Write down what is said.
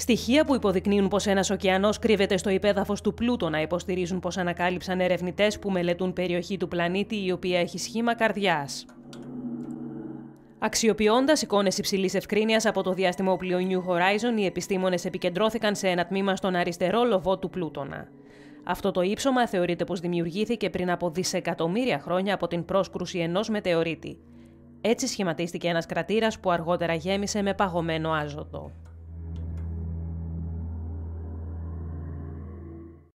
Στοιχεία που υποδεικνύουν πως ένας ωκεανός κρύβεται στο υπέδαφος του Πλούτονα υποστηρίζουν πως ανακάλυψαν ερευνητές που μελετούν περιοχή του πλανήτη η οποία έχει σχήμα καρδιάς. Αξιοποιώντας εικόνες υψηλής ευκρίνειας από το διάστημα πλοίο New Horizon, οι επιστήμονες επικεντρώθηκαν σε ένα τμήμα στον αριστερό λοβό του Πλούτονα. Αυτό το ύψομα θεωρείται πως δημιουργήθηκε πριν από δισεκατομμύρια χρόνια από την πρόσκρουση ενός μετεωρίτη. Έτσι σχηματίστηκε ένας κρατήρας που αργότερα γέμισε με παγωμένο άζωτο.